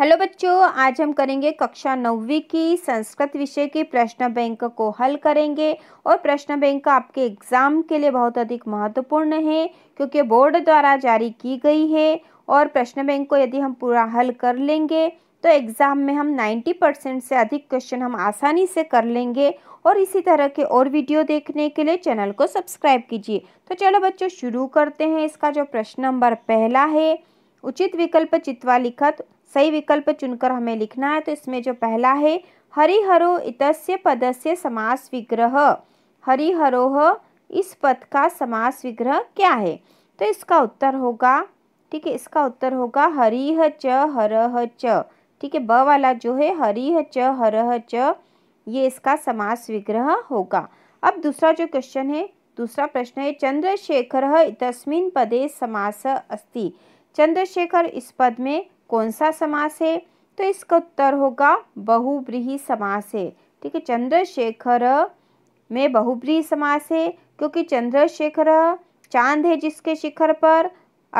hello बच्चों आज हम करेंगे कक्षा नौवीं की संस्कृत विषय के प्रश्न बैंक को हल करेंगे और प्रश्न बैंक आपके एग्ज़ाम के लिए बहुत अधिक महत्वपूर्ण है क्योंकि बोर्ड द्वारा जारी की गई है और प्रश्न बैंक को यदि हम पूरा हल कर लेंगे तो एग्ज़ाम में हम 90 परसेंट से अधिक क्वेश्चन हम आसानी से कर लेंगे और इसी तरह के और वीडियो देखने के लिए चैनल को सब्सक्राइब कीजिए तो चलो बच्चों शुरू करते हैं इसका जो प्रश्न नंबर पहला है उचित विकल्प चित्वा लिखत सही विकल्प चुनकर हमें लिखना है तो इसमें जो पहला है हरिहरो इतस्य पदस्य समास विग्रह हरिहरोह इस पद का समास विग्रह क्या है तो इसका उत्तर होगा ठीक है इसका उत्तर होगा हरिह च हरह च ठीक है ब वाला जो है हरिह च हरह च ये इसका समास विग्रह होगा अब दूसरा जो क्वेश्चन है दूसरा प्रश्न है चंद्रशेखर इतस्मिन पदे समास अस्ति चंद्रशेखर इस पद में कौन सा समास है तो इसका उत्तर होगा बहुब्रीही समास है ठीक है चंद्रशेखर में बहुब्रीही समास है क्योंकि चंद्रशेखर चांद है जिसके शिखर पर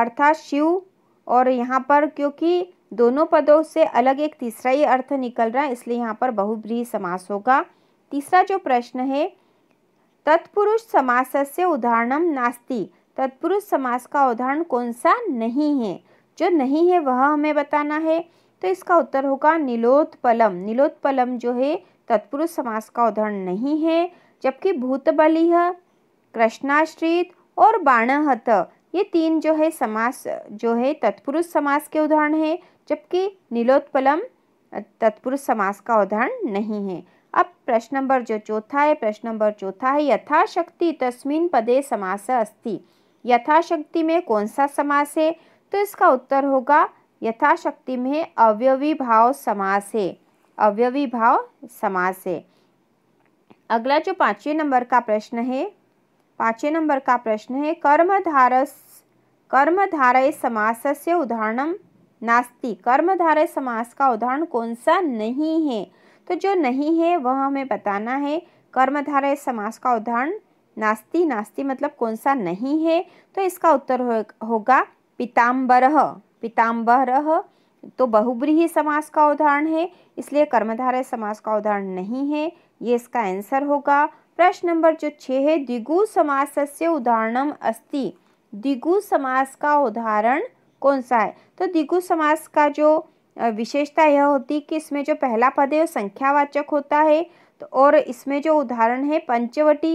अर्थात शिव और यहाँ पर क्योंकि दोनों पदों से अलग एक तीसरा ही अर्थ निकल रहा है इसलिए यहाँ पर बहुब्रीही समास होगा तीसरा जो प्रश्न है तत्पुरुष समास से उदाहरण नास्ति तत्पुरुष समास का उदाहरण कौन सा नहीं है जो नहीं है वह हमें बताना है तो इसका उत्तर होगा नीलोत्पलम नीलोत्पलम जो है तत्पुरुष समास का उदाहरण नहीं है जबकि भूतबलिह कृष्णाश्रित और बाणहत ये तीन जो है समास जो है तत्पुरुष समास के उदाहरण है जबकि नीलोत्पलम तत्पुरुष समास का उदाहरण नहीं है अब प्रश्न नंबर जो चौथा है प्रश्न नंबर चौथा है यथाशक्ति तस्मिन पदे समास अस्ति यथाशक्ति में कौन सा समास है तो इसका उत्तर होगा यथाशक्ति में अव्यवी भाव समास है अव्यवी भाव समास है अगला जो पाँचवें नंबर का प्रश्न है पाँचवें नंबर का प्रश्न है कर्मधार कर्मधारय समास से उदाहरण नास्ती कर्मधारय समास का उदाहरण कौन सा नहीं है तो जो नहीं है वह हमें बताना है कर्मधारय समास का उदाहरण नास्ती नास्ती मतलब कौन सा नहीं है तो इसका उत्तर हो, होगा पिताम्बर पिताम्बर तो बहुब्रीही समास का उदाहरण है इसलिए कर्मधारय समास का उदाहरण नहीं है ये इसका आंसर होगा प्रश्न नंबर जो छः है द्विगु समास से उदाहरणम अस्ति द्विगु समास का उदाहरण कौन सा है तो द्विगु समास का जो विशेषता यह होती कि इसमें जो पहला पद है वो संख्यावाचक होता है तो और इसमें जो उदाहरण है पंचवटी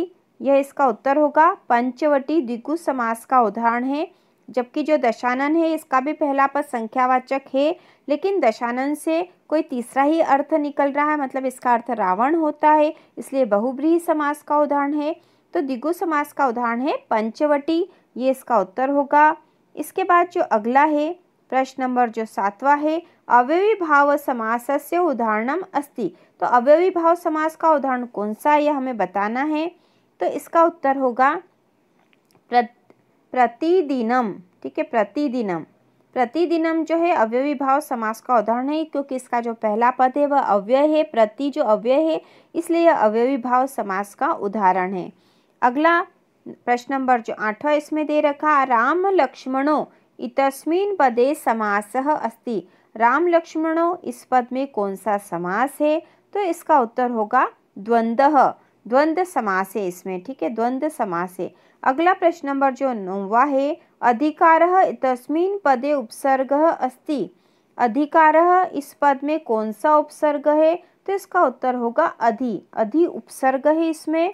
यह इसका उत्तर होगा पंचवटी द्विगु समास का उदाहरण है जबकि जो दशानन है इसका भी पहला पद संख्यावाचक है लेकिन दशानन से कोई तीसरा ही अर्थ निकल रहा है मतलब इसका अर्थ रावण होता है इसलिए बहुब्रीही समास का उदाहरण है तो दिगु समास का उदाहरण है पंचवटी ये इसका उत्तर होगा इसके बाद जो अगला है प्रश्न नंबर जो सातवा है अवयवी भाव समास से उदाहरणम अस्ति तो अवयवी भाव समास का उदाहरण कौन सा है यह हमें बताना है तो इसका उत्तर होगा प्रतिदिनम ठीक है प्रतिदिनम प्रतिदिनम जो है अव्यवी भाव समास का उदाहरण है क्योंकि इसका जो पहला पद है वह अव्यय है प्रति जो अव्यय है इसलिए यह अव्यवी भाव समास का उदाहरण है अगला प्रश्न नंबर जो आठवा इसमें दे रखा राम लक्ष्मणों इतस्मिन पदे समास अस्ति राम लक्ष्मणों इस पद में कौन सा समास है तो इसका उत्तर होगा द्वंद्व द्वंद्व समास है इसमें ठीक है द्वंद्व समास है अगला प्रश्न नंबर जो नौवा है अधिकार तस्मिन पदे उपसर्ग अस्ति अधिकार इस पद में कौन सा उपसर्ग है तो इसका उत्तर होगा अधि अधि उपसर्ग है इसमें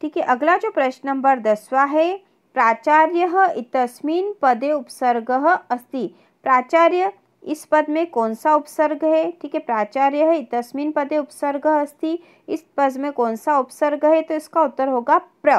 ठीक है अगला जो प्रश्न नंबर दसवा है प्राचार्य तस्मिन पदे उपसर्ग अस्ति प्राचार्य इस पद में कौन सा उपसर्ग है ठीक है प्राचार्य है तस्मिन पदे उपसर्ग अस्ति इस पद में कौन सा उपसर्ग है तो इसका उत्तर होगा प्र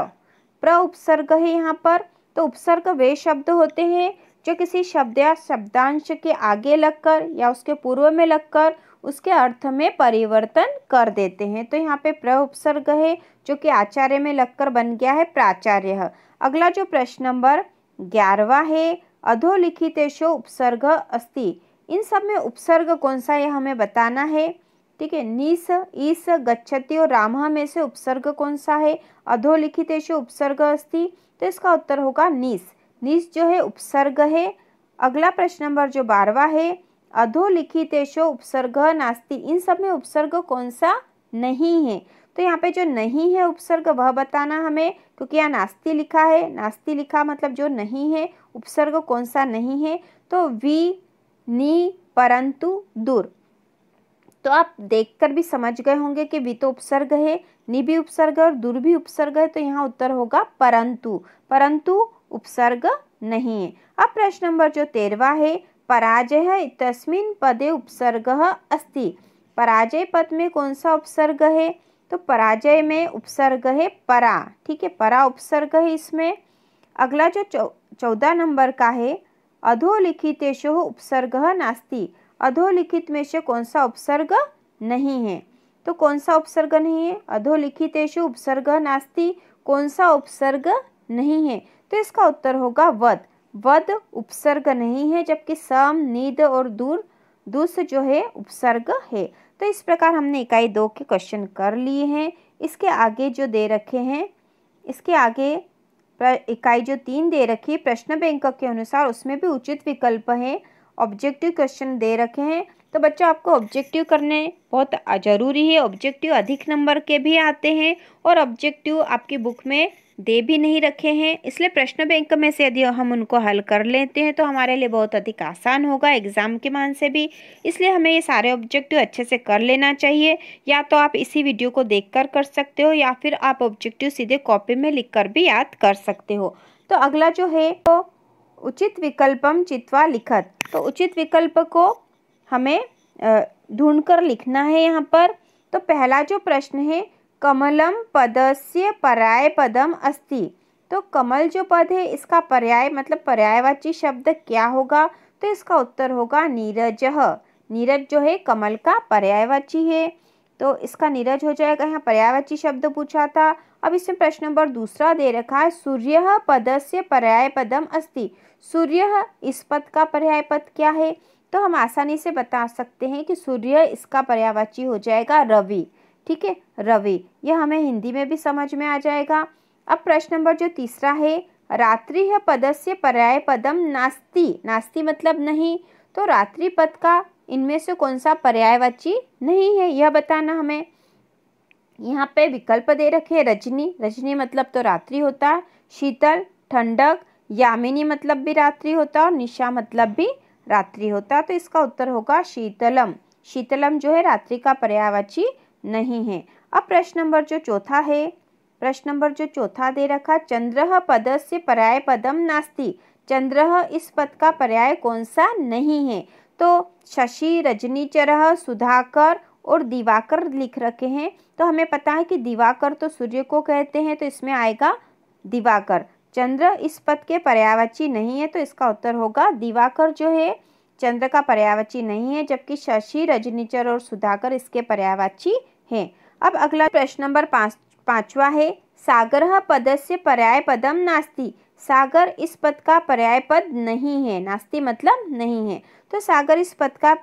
प्र उपसर्ग है यहाँ पर तो उपसर्ग वे शब्द होते हैं जो किसी शब्द या शब्दांश के आगे लगकर या उसके पूर्व में लगकर उसके अर्थ में परिवर्तन कर देते हैं तो यहाँ पे प्र उपसर्ग है जो कि आचार्य में लगकर बन गया है प्राचार्य अगला जो प्रश्न नंबर ग्यारहवा है अधोलिखितेशो उपसर्ग अस्ति इन सब में उपसर्ग कौन सा है हमें बताना है ठीक है नीस ईस गच्छति और रामह में से उपसर्ग कौन सा है अधोलिखित उपसर्ग अस्थि तो इसका उत्तर होगा निस नीस जो है उपसर्ग है अगला प्रश्न नंबर जो बारवा है अधोलिखितेशो उपसर्ग नास्ति इन सब में उपसर्ग कौन सा नहीं है तो यहाँ पे जो नहीं है उपसर्ग वह बताना हमें क्योंकि यहाँ नास्ति लिखा है नास्ति लिखा मतलब जो नहीं है उपसर्ग कौन सा नहीं है तो वी नी परंतु दूर तो आप देखकर भी समझ गए होंगे कि वी तो उपसर्ग है नी भी उपसर्ग और दूर भी उपसर्ग है तो यहाँ उत्तर होगा परंतु परंतु उपसर्ग नहीं है अब प्रश्न नंबर जो तेरवा है पराजय तस्मिन पदे उपसर्ग अस्ति पराजय पद में कौन सा उपसर्ग है तो पराजय में उपसर्ग है परा ठीक है परा उपसर्ग है इसमें अगला जो चौदह नंबर का है अधोलिखितेशो उपसर्ग नास्ति अधोलिखित में से कौन सा उपसर्ग नहीं है तो कौन सा उपसर्ग नहीं है अधोलिखितेशु उपसर्ग नास्ति कौन सा उपसर्ग नहीं है तो इसका उत्तर होगा वध वध उपसर्ग नहीं है जबकि सम निद और दूर दूस जो है उपसर्ग है तो इस प्रकार हमने इकाई दो के क्वेश्चन कर लिए हैं इसके आगे जो दे रखे हैं इसके आगे इकाई जो तीन दे रखी है प्रश्न बैंक के अनुसार उसमें भी उचित विकल्प हैं ऑब्जेक्टिव क्वेश्चन दे रखे हैं तो बच्चों आपको ऑब्जेक्टिव करने बहुत ज़रूरी है ऑब्जेक्टिव अधिक नंबर के भी आते हैं और ऑब्जेक्टिव आपकी बुक में दे भी नहीं रखे हैं इसलिए प्रश्न बैंक में से यदि हम उनको हल कर लेते हैं तो हमारे लिए बहुत अधिक आसान होगा एग्ज़ाम के मान से भी इसलिए हमें ये सारे ऑब्जेक्टिव अच्छे से कर लेना चाहिए या तो आप इसी वीडियो को देख कर, कर सकते हो या फिर आप ऑब्जेक्टिव सीधे कॉपी में लिख कर भी याद कर सकते हो तो अगला जो है तो उचित विकल्पम चित्वा लिखत तो उचित विकल्प को हमें ढूंढ कर लिखना है यहाँ पर तो पहला जो प्रश्न है कमलम पदस्य पर्याय पदम अस्ति तो कमल जो पद है इसका पर्याय मतलब पर्यायवाची शब्द क्या होगा तो इसका उत्तर होगा नीरज नीरज जो है कमल का पर्यायवाची है तो इसका नीरज हो जाएगा यहाँ पर्यायवाची शब्द पूछा था अब इसमें प्रश्न नंबर दूसरा दे रखा है सूर्य पद से पर्याय पदम अस्ति सूर्य इस पद का पर्याय पद क्या है तो हम आसानी से बता सकते हैं कि सूर्य इसका पर्यायवाची हो जाएगा रवि ठीक है रवि यह हमें हिंदी में भी समझ में आ जाएगा अब प्रश्न नंबर जो तीसरा है रात्रि है पदस्य पर्याय पदम नास्ती नास्ती मतलब नहीं तो रात्रि पद का इनमें से कौन सा पर्यायवाची नहीं है यह बताना हमें यहाँ पे विकल्प दे रखे रजनी रजनी मतलब तो रात्रि होता है शीतल ठंडक यामिनी मतलब भी रात्रि होता और निशा मतलब भी रात्रि होता तो इसका उत्तर होगा शीतलम शीतलम जो है रात्रि का पर्यायवाची नहीं है अब प्रश्न नंबर जो चौथा है प्रश्न नंबर जो चौथा दे रखा चंद्र पद से पर्याय पदम नास्ति चंद्र इस पद का पर्याय कौन सा नहीं है तो शशि रजनीचर सुधाकर और दिवाकर लिख रखे हैं तो हमें पता है कि दिवाकर तो सूर्य को कहते हैं तो इसमें आएगा दिवाकर चंद्र इस पद के पर्यावची नहीं है तो इसका उत्तर होगा दिवाकर जो है चंद्र का पर्यावाची नहीं है जबकि शशि रजनीचर और सुधाकर इसके पर्यावाची हैं अब अगला प्रश्न नंबर पाँच पाँचवा है सागर पद से पर्याय पदम नास्ति सागर इस पद का पर्याय पद नहीं है नास्ति मतलब नहीं है तो सागर इस पद का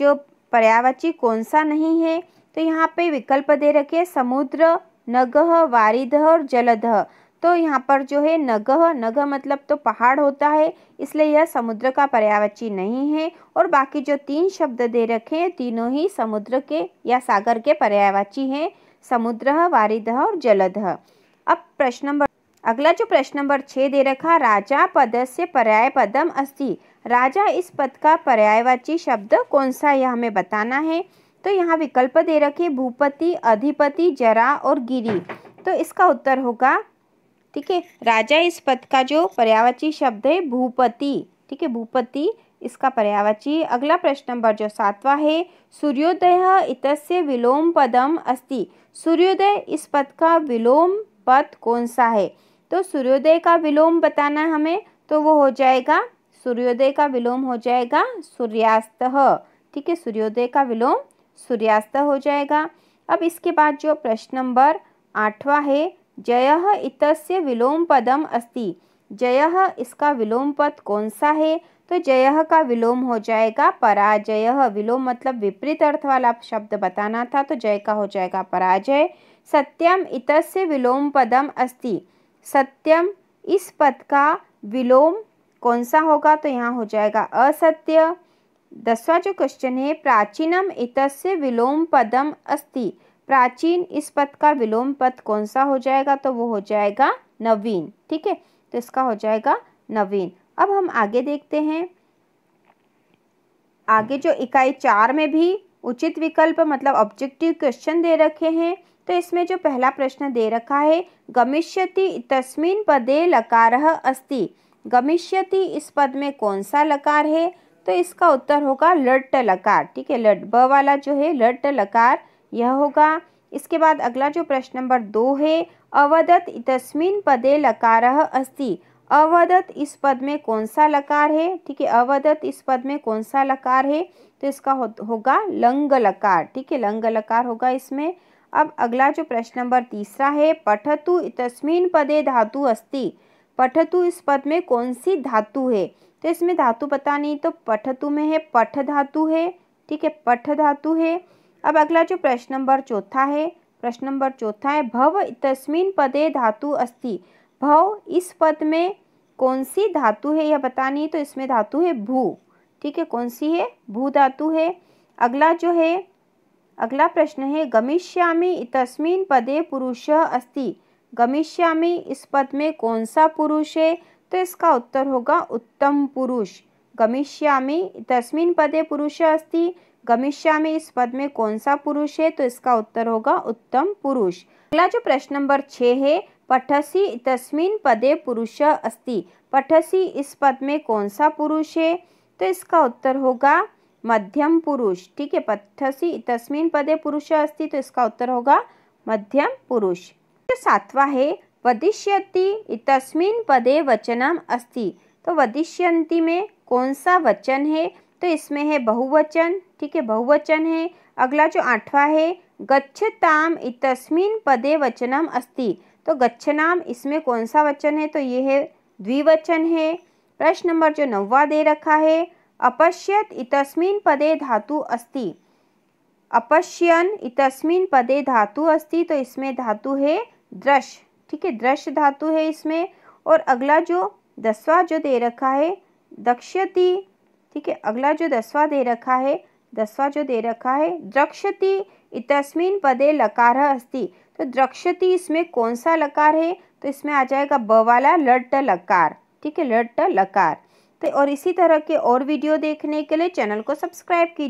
जो पर्यावाची कौन सा नहीं है तो यहाँ पे विकल्प दे रखे समुद्र नगह वारिदह और जलदह तो यहाँ पर जो है नगह नगह मतलब तो पहाड़ होता है इसलिए यह समुद्र का पर्यावाची नहीं है और बाकी जो तीन शब्द दे रखे हैं तीनों ही समुद्र के या सागर के पर्यावची हैं समुद्र वारिदह और जलदह अब प्रश्न नंबर अगला जो प्रश्न नंबर छः दे रखा राजा पद से पर्याय पदम अस्ति राजा इस पद का पर्यायवाची शब्द कौन सा यह हमें बताना है तो यहाँ विकल्प दे रखे भूपति अधिपति जरा और गिरी तो इसका उत्तर होगा ठीक है राजा इस पद का जो पर्यावाची शब्द है भूपति ठीक है भूपति इसका पर्यावाची अगला प्रश्न नंबर जो सातवा है सूर्योदय इतस्य विलोम पदम अस्ति सूर्योदय इस पद का विलोम पद कौन सा है तो सूर्योदय का विलोम बताना है हमें तो वो हो जाएगा सूर्योदय का विलोम हो जाएगा सूर्यास्त ठीक है सूर्योदय का विलोम सूर्यास्त हो जाएगा अब इसके बाद जो प्रश्न नंबर आठवा है जय इत विलोम पदम अस्ति जय इसका विलोम पद कौन सा है तो जय का विलोम हो जाएगा पराजय विलोम मतलब विपरीत अर्थ वाला शब्द बताना था तो जय का हो जाएगा पराजय सत्यम इत विलोम पदम अस्ति सत्यम इस पद का विलोम कौन सा होगा तो यहाँ हो जाएगा असत्य दसवा जो क्वेश्चन है प्राचीनम इत विलोम पदम अस्ति प्राचीन इस पद का विलोम पद कौन सा हो जाएगा तो वो हो जाएगा नवीन ठीक है तो इसका हो जाएगा नवीन अब हम आगे देखते हैं आगे जो इकाई चार में भी उचित विकल्प मतलब ऑब्जेक्टिव क्वेश्चन दे रखे हैं तो इसमें जो पहला प्रश्न दे रखा है गमिष्यति तस्मिन पदे लकार अस्ति गमिष्यति इस पद में कौन सा लकार है तो इसका उत्तर होगा लट्ट लकार ठीक है लट ब वाला जो है लट्ट लकार यह होगा इसके बाद अगला जो प्रश्न नंबर दो है अवदत तस्मिन पदे लकार अस्ति अवदत इस पद में कौन सा लकार है ठीक है अवदत इस पद में कौन सा लकार है तो इसका हो, होगा लंग लकार ठीक है लंग लकार होगा इसमें अब अगला जो प्रश्न नंबर तीसरा है पठतु तस्मिन पदे धातु अस्ति पठतु इस पद में कौन सी धातु है तो इसमें धातु पता नहीं तो पठतु में है पठ धातु है ठीक है पठ धातु है अब अगला जो प्रश्न नंबर चौथा है प्रश्न नंबर चौथा है भव तस्मिन पदे धातु अस्ति भव इस पद में कौन सी धातु है यह बतानी है तो इसमें धातु है भू ठीक है कौन सी है भू धातु है अगला जो है अगला प्रश्न है गमिष्यामी तस्मिन पदे पुरुष अस्ति गमिष्यामी इस पद में कौन सा पुरुष है तो इसका उत्तर होगा उत्तम पुरुष गमिष्यामी तस्मिन पदे पुरुष अस्ति गमिष्या में इस पद में कौन सा पुरुष है तो इसका उत्तर होगा उत्तम पुरुष अगला जो प्रश्न नंबर छः है पठसी तस्मिन पदे पुरुष अस्ति पठसी इस पद में कौन सा पुरुष है तो इसका उत्तर होगा मध्यम पुरुष ठीक है पठसी तस्मिन पदे पुरुष अस्ति तो इसका उत्तर होगा मध्यम पुरुष तो सातवा है वदिष्यति तस्मिन पदे वचनम अस्ति तो वदिष्यंति में कौन सा वचन है तो इसमें है बहुवचन ठीक है बहुवचन है अगला जो आठवा है गच्छताम इतस्मिन पदे वचनम अस्ति तो गच्छनाम इसमें कौन सा वचन है तो ये है द्विवचन है प्रश्न नंबर जो नववा दे रखा है अपश्यत इतस्मिन पदे धातु अस्ति अपश्यन इतस्मिन पदे धातु अस्ति तो इसमें धातु है दृश ठीक है दृश धातु है इसमें और अगला जो दसवा जो दे रखा है दक्षति ठीक है अगला जो दसवा दे रखा है दसवा जो दे रखा है द्रक्षति इतस्मिन पदे लकार अस्ति तो द्रक्षति इसमें कौन सा लकार है तो इसमें आ जाएगा ब वाला लट लकार ठीक है लट लकार तो और इसी तरह के और वीडियो देखने के लिए चैनल को सब्सक्राइब कीजिए